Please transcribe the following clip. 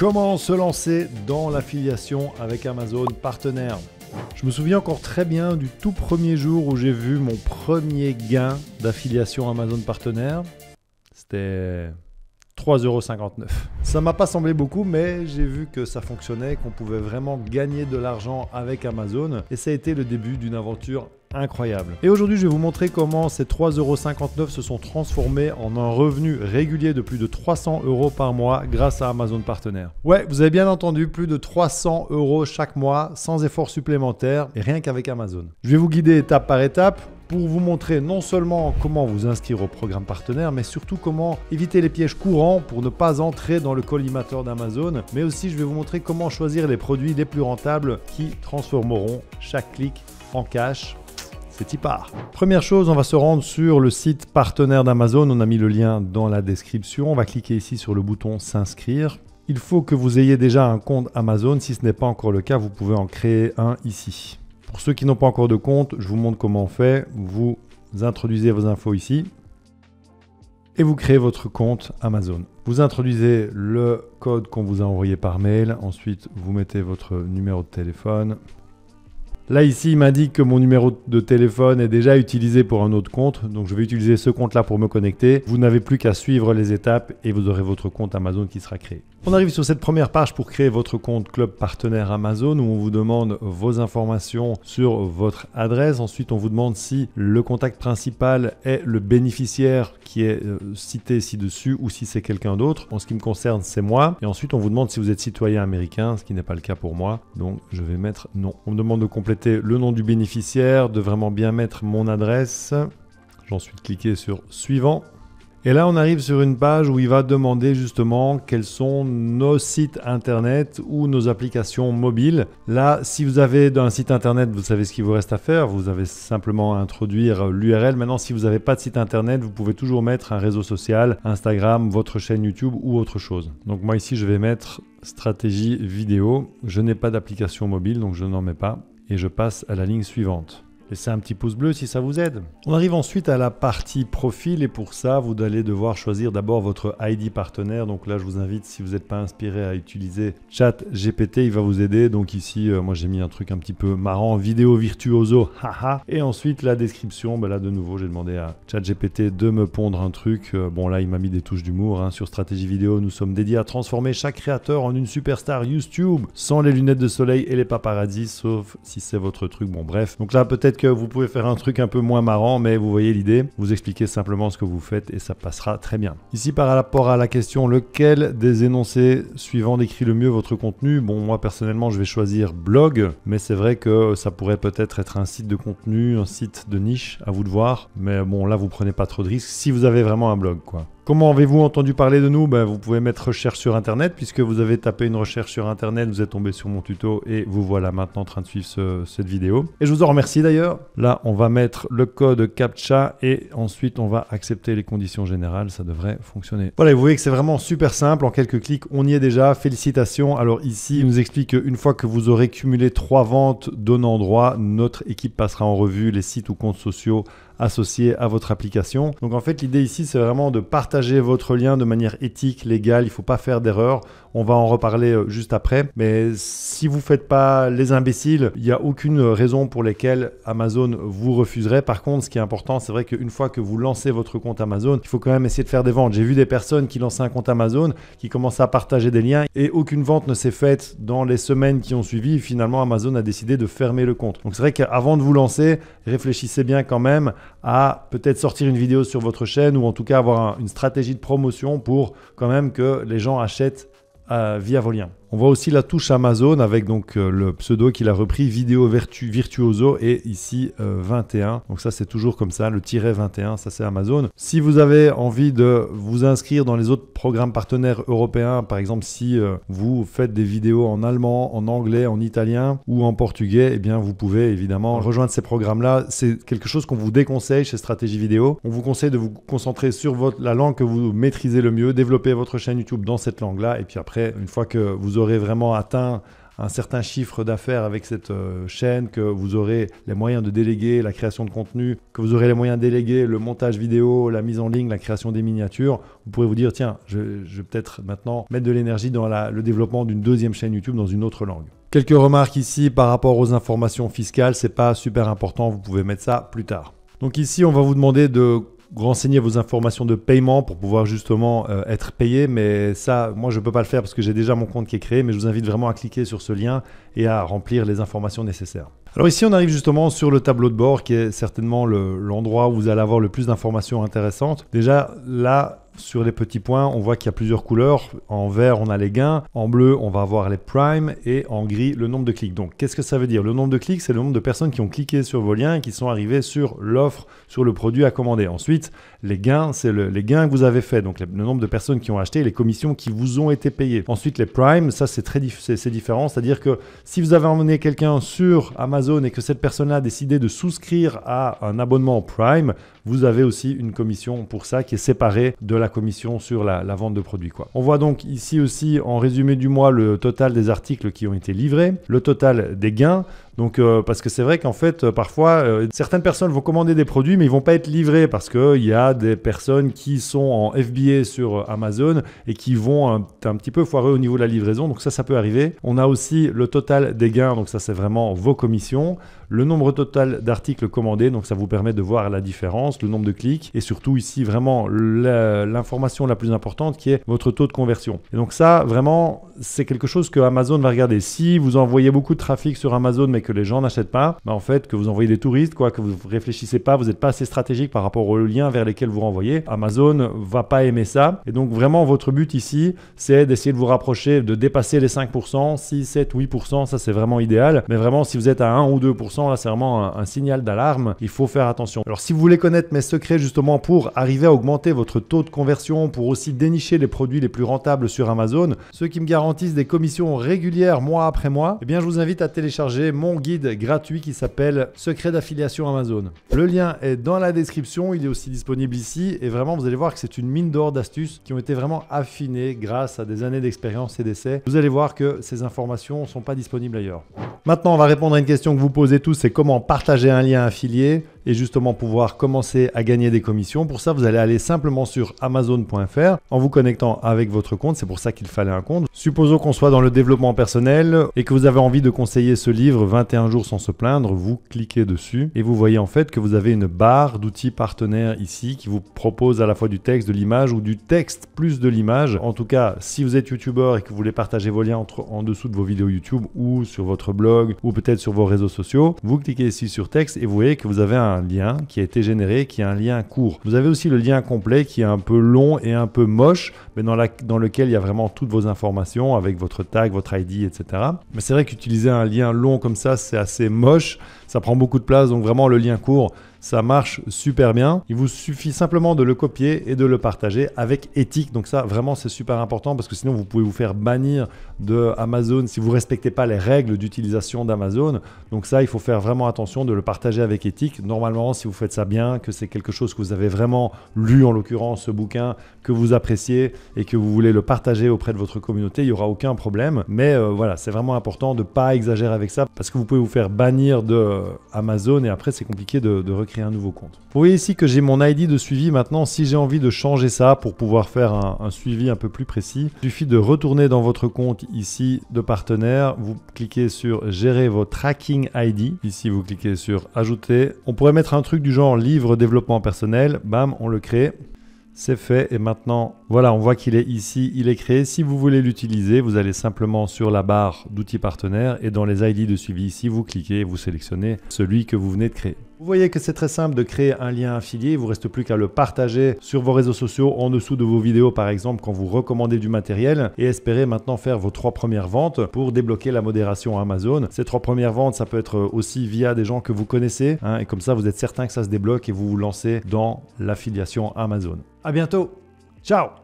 Comment se lancer dans l'affiliation avec Amazon partenaire Je me souviens encore très bien du tout premier jour où j'ai vu mon premier gain d'affiliation Amazon partenaire. C'était 3,59€. Ça m'a pas semblé beaucoup, mais j'ai vu que ça fonctionnait, qu'on pouvait vraiment gagner de l'argent avec Amazon, et ça a été le début d'une aventure incroyable. Et aujourd'hui, je vais vous montrer comment ces 3,59€ se sont transformés en un revenu régulier de plus de 300 euros par mois grâce à Amazon Partenaire. Ouais, vous avez bien entendu, plus de 300 chaque mois sans effort supplémentaire et rien qu'avec Amazon. Je vais vous guider étape par étape pour vous montrer non seulement comment vous inscrire au programme partenaire, mais surtout comment éviter les pièges courants pour ne pas entrer dans le collimateur d'Amazon, mais aussi je vais vous montrer comment choisir les produits les plus rentables qui transformeront chaque clic en cash c'est y Part. Première chose, on va se rendre sur le site partenaire d'Amazon. On a mis le lien dans la description. On va cliquer ici sur le bouton s'inscrire. Il faut que vous ayez déjà un compte Amazon. Si ce n'est pas encore le cas, vous pouvez en créer un ici. Pour ceux qui n'ont pas encore de compte, je vous montre comment on fait. Vous introduisez vos infos ici et vous créez votre compte Amazon. Vous introduisez le code qu'on vous a envoyé par mail, ensuite vous mettez votre numéro de téléphone, Là, ici, il m'indique que mon numéro de téléphone est déjà utilisé pour un autre compte. Donc, je vais utiliser ce compte-là pour me connecter. Vous n'avez plus qu'à suivre les étapes et vous aurez votre compte Amazon qui sera créé. On arrive sur cette première page pour créer votre compte club partenaire Amazon où on vous demande vos informations sur votre adresse. Ensuite, on vous demande si le contact principal est le bénéficiaire qui est euh, cité ci-dessus ou si c'est quelqu'un d'autre. En ce qui me concerne, c'est moi. Et ensuite, on vous demande si vous êtes citoyen américain, ce qui n'est pas le cas pour moi. Donc, je vais mettre non. On me demande de compléter le nom du bénéficiaire, de vraiment bien mettre mon adresse. suis cliqué sur suivant. Et là, on arrive sur une page où il va demander justement quels sont nos sites internet ou nos applications mobiles. Là, si vous avez un site internet, vous savez ce qu'il vous reste à faire. Vous avez simplement à introduire l'URL. Maintenant, si vous n'avez pas de site internet, vous pouvez toujours mettre un réseau social, Instagram, votre chaîne YouTube ou autre chose. Donc moi ici, je vais mettre stratégie vidéo. Je n'ai pas d'application mobile, donc je n'en mets pas et je passe à la ligne suivante. Laissez un petit pouce bleu si ça vous aide. On arrive ensuite à la partie profil et pour ça, vous allez devoir choisir d'abord votre ID partenaire. Donc là, je vous invite, si vous n'êtes pas inspiré à utiliser GPT. il va vous aider. Donc ici, euh, moi j'ai mis un truc un petit peu marrant, vidéo virtuoso, haha. Et ensuite, la description, ben là de nouveau, j'ai demandé à GPT de me pondre un truc. Euh, bon là, il m'a mis des touches d'humour. Hein. Sur Stratégie Vidéo, nous sommes dédiés à transformer chaque créateur en une superstar YouTube sans les lunettes de soleil et les paparazzis, sauf si c'est votre truc. Bon bref, donc là peut-être vous pouvez faire un truc un peu moins marrant, mais vous voyez l'idée. Vous expliquez simplement ce que vous faites et ça passera très bien. Ici, par rapport à la question lequel des énoncés suivants décrit le mieux votre contenu, bon, moi personnellement, je vais choisir blog, mais c'est vrai que ça pourrait peut-être être un site de contenu, un site de niche, à vous de voir. Mais bon, là, vous prenez pas trop de risques si vous avez vraiment un blog, quoi. Comment avez-vous entendu parler de nous ben, Vous pouvez mettre recherche sur Internet, puisque vous avez tapé une recherche sur Internet, vous êtes tombé sur mon tuto et vous voilà maintenant en train de suivre cette vidéo. Et je vous en remercie d'ailleurs. Là, on va mettre le code CAPTCHA et ensuite on va accepter les conditions générales. Ça devrait fonctionner. Voilà, vous voyez que c'est vraiment super simple. En quelques clics, on y est déjà. Félicitations. Alors ici, il nous explique qu'une fois que vous aurez cumulé trois ventes d'un endroit, notre équipe passera en revue les sites ou comptes sociaux associé à votre application. Donc en fait, l'idée ici, c'est vraiment de partager votre lien de manière éthique, légale. Il ne faut pas faire d'erreur. On va en reparler euh, juste après. Mais si vous ne faites pas les imbéciles, il n'y a aucune raison pour lesquelles Amazon vous refuserait. Par contre, ce qui est important, c'est vrai qu'une fois que vous lancez votre compte Amazon, il faut quand même essayer de faire des ventes. J'ai vu des personnes qui lançaient un compte Amazon, qui commençaient à partager des liens et aucune vente ne s'est faite dans les semaines qui ont suivi. Finalement, Amazon a décidé de fermer le compte. Donc c'est vrai qu'avant de vous lancer, réfléchissez bien quand même à peut-être sortir une vidéo sur votre chaîne ou en tout cas avoir une stratégie de promotion pour quand même que les gens achètent via vos liens. On voit aussi la touche Amazon avec donc euh, le pseudo qu'il a repris, Vidéo Virtuoso et ici 21. Euh, donc ça c'est toujours comme ça, le tiret 21, ça c'est Amazon. Si vous avez envie de vous inscrire dans les autres programmes partenaires européens, par exemple si euh, vous faites des vidéos en allemand, en anglais, en italien ou en portugais, eh bien vous pouvez évidemment rejoindre ces programmes-là. C'est quelque chose qu'on vous déconseille chez Stratégie Vidéo. On vous conseille de vous concentrer sur votre, la langue que vous maîtrisez le mieux, développer votre chaîne YouTube dans cette langue-là et puis après une fois que vous aurez vraiment atteint un certain chiffre d'affaires avec cette euh, chaîne, que vous aurez les moyens de déléguer la création de contenu, que vous aurez les moyens de déléguer le montage vidéo, la mise en ligne, la création des miniatures, vous pourrez vous dire, tiens, je, vais peut-être maintenant mettre de l'énergie dans le développement d'une deuxième chaîne YouTube dans une autre langue. Quelques remarques ici par rapport aux informations fiscales, c'est pas super important, vous pouvez mettre ça plus tard. Donc ici, on va vous demander de renseigner vos informations de paiement pour pouvoir justement euh, être payé. Mais ça, moi, je ne peux pas le faire parce que j'ai déjà mon compte qui est créé. Mais je vous invite vraiment à cliquer sur ce lien et à remplir les informations nécessaires. Alors ici on arrive justement sur le tableau de bord qui est certainement l'endroit où vous allez avoir le plus d'informations intéressantes. Déjà là sur les petits points on voit qu'il y a plusieurs couleurs. En vert on a les gains, en bleu on va avoir les primes et en gris le nombre de clics. Donc qu'est-ce que ça veut dire Le nombre de clics c'est le nombre de personnes qui ont cliqué sur vos liens et qui sont arrivées sur l'offre, sur le produit à commander. Ensuite les gains c'est le, les gains que vous avez fait, donc le, nombre de personnes qui ont acheté, les commissions qui vous ont été payées. Ensuite les primes ça c'est très c'est différent, c'est-à-dire que si vous avez emmené quelqu'un sur Amazon et que cette personne-là a décidé de souscrire à un abonnement Prime, vous avez aussi une commission pour ça qui est séparée de la commission sur la, vente de produits. On voit donc ici aussi en résumé du mois le total des articles qui ont été livrés, le total des gains, donc, euh, parce que c'est vrai qu'en fait, euh, parfois, euh, certaines personnes vont commander des produits, mais ils ne vont pas être livrés parce qu'il y a des personnes qui sont en FBA sur Amazon et qui vont un, un, petit peu foirer au niveau de la livraison. Donc ça, ça peut arriver. On a aussi le total des gains. Donc ça, c'est vraiment vos commissions. Le nombre total d'articles commandés. Donc ça vous permet de voir la différence le nombre de clics et surtout ici vraiment l'information la plus importante qui est votre taux de conversion. Et donc ça, vraiment, c'est quelque chose que Amazon va regarder. Si vous envoyez beaucoup de trafic sur Amazon mais que les gens n'achètent pas, bah en fait que vous envoyez des touristes, quoi, que vous réfléchissez pas, vous n'êtes pas assez stratégique par rapport aux liens vers lesquels vous renvoyez, Amazon va pas aimer ça. Et donc vraiment votre but ici, c'est d'essayer de vous rapprocher, de dépasser les 5%, 6, 7, 8%, ça c'est vraiment idéal. Mais vraiment si vous êtes à 1 ou 2%, là c'est vraiment un, un signal d'alarme, il faut faire attention. Alors si vous voulez connaître mes secrets justement pour arriver à augmenter votre taux de conversion, pour aussi dénicher les produits les plus rentables sur Amazon, ceux qui me garantissent des commissions régulières mois après mois, et eh bien je vous invite à télécharger mon guide gratuit qui s'appelle Secret d'affiliation Amazon. Le lien est dans la description, il est aussi disponible ici et vraiment vous allez voir que c'est une mine d'or d'astuces qui ont été vraiment affinées grâce à des années d'expérience et d'essais. Vous allez voir que ces informations ne sont pas disponibles ailleurs. Maintenant, on va répondre à une question que vous posez tous, c'est comment partager un lien affilié et justement pouvoir commencer à gagner des commissions. Pour ça, vous allez aller simplement sur amazon.fr en vous connectant avec votre compte. C'est pour ça qu'il fallait un compte. Supposons qu'on soit dans le développement personnel et que vous avez envie de conseiller ce livre 21 jours sans se plaindre. Vous cliquez dessus et vous voyez en fait que vous avez une barre d'outils partenaires ici qui vous propose à la fois du texte, de l'image ou du texte plus de l'image. En tout cas, si vous êtes youtubeur et que vous voulez partager vos liens entre, en dessous de vos vidéos YouTube ou sur votre blog ou peut-être sur vos réseaux sociaux, vous cliquez ici sur texte et vous voyez que vous avez un lien qui a été généré qui a un lien court. Vous avez aussi le lien complet qui est un peu long et un peu moche, mais dans, dans lequel il y a vraiment toutes vos informations avec votre tag, votre ID, etc. Mais c'est vrai qu'utiliser un lien long comme ça, c'est assez moche, ça prend beaucoup de place, donc vraiment le lien court, ça marche super bien. Il vous suffit simplement de le copier et de le partager avec éthique. Donc ça, vraiment, c'est super important parce que sinon, vous pouvez vous faire bannir de Amazon si vous respectez pas les règles d'utilisation d'Amazon. Donc ça, il faut faire vraiment attention de le partager avec éthique. Normalement, si vous faites ça bien, que c'est quelque chose que vous avez vraiment lu, en l'occurrence ce bouquin, que vous appréciez et que vous voulez le partager auprès de votre communauté, il n'y aura aucun problème. Mais euh, voilà, c'est vraiment important de pas exagérer avec ça parce que vous pouvez vous faire bannir de Amazon et après, c'est compliqué de, de un nouveau compte. Vous voyez ici que j'ai mon ID de suivi maintenant. Si j'ai envie de changer ça pour pouvoir faire un, un, suivi un peu plus précis, il suffit de retourner dans votre compte ici de partenaire. Vous cliquez sur gérer votre tracking ID. Ici, vous cliquez sur ajouter. On pourrait mettre un truc du genre livre développement personnel. Bam, on le crée. C'est fait et maintenant voilà, on voit qu'il est ici, il est créé. Si vous voulez l'utiliser, vous allez simplement sur la barre d'outils partenaires et dans les ID de suivi ici, vous cliquez et vous sélectionnez celui que vous venez de créer. Vous voyez que c'est très simple de créer un lien affilié, il vous reste plus qu'à le partager sur vos réseaux sociaux, en dessous de vos vidéos par exemple quand vous recommandez du matériel et espérez maintenant faire vos trois premières ventes pour débloquer la modération Amazon. Ces trois premières ventes, ça peut être aussi via des gens que vous connaissez hein, et comme ça vous êtes certain que ça se débloque et vous vous lancez dans l'affiliation Amazon. À bientôt Tchau!